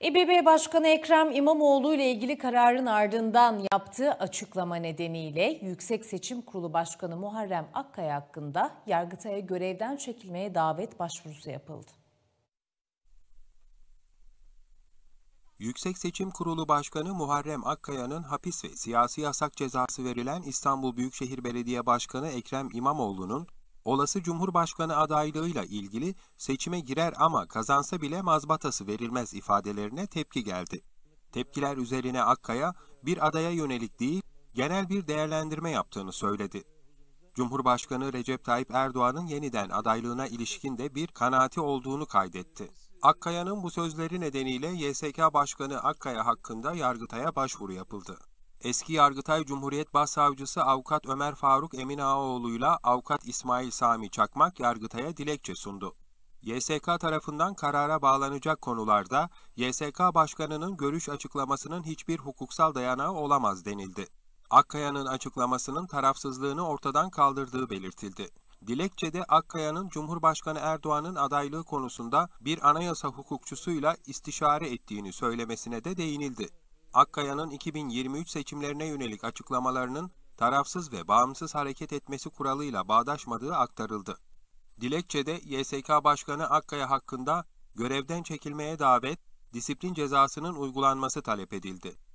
İBB Başkanı Ekrem İmamoğlu ile ilgili kararın ardından yaptığı açıklama nedeniyle Yüksek Seçim Kurulu Başkanı Muharrem Akkaya hakkında Yargıtay'a görevden çekilmeye davet başvurusu yapıldı. Yüksek Seçim Kurulu Başkanı Muharrem Akkaya'nın hapis ve siyasi yasak cezası verilen İstanbul Büyükşehir Belediye Başkanı Ekrem İmamoğlu'nun olası Cumhurbaşkanı adaylığıyla ilgili seçime girer ama kazansa bile mazbatası verilmez ifadelerine tepki geldi. Tepkiler üzerine Akkaya bir adaya yönelik değil, genel bir değerlendirme yaptığını söyledi. Cumhurbaşkanı Recep Tayyip Erdoğan'ın yeniden adaylığına ilişkin de bir kanaati olduğunu kaydetti. Akkaya'nın bu sözleri nedeniyle YSK Başkanı Akkaya hakkında Yargıtay'a başvuru yapıldı. Eski Yargıtay Cumhuriyet Başsavcısı Avukat Ömer Faruk Emin Avukat İsmail Sami Çakmak Yargıtay'a dilekçe sundu. YSK tarafından karara bağlanacak konularda YSK Başkanı'nın görüş açıklamasının hiçbir hukuksal dayanağı olamaz denildi. Akkaya'nın açıklamasının tarafsızlığını ortadan kaldırdığı belirtildi. Dilekçede Akkaya'nın Cumhurbaşkanı Erdoğan'ın adaylığı konusunda bir anayasa hukukçusuyla istişare ettiğini söylemesine de değinildi. Akkaya'nın 2023 seçimlerine yönelik açıklamalarının tarafsız ve bağımsız hareket etmesi kuralıyla bağdaşmadığı aktarıldı. Dilekçede YSK Başkanı Akkaya hakkında görevden çekilmeye davet, disiplin cezasının uygulanması talep edildi.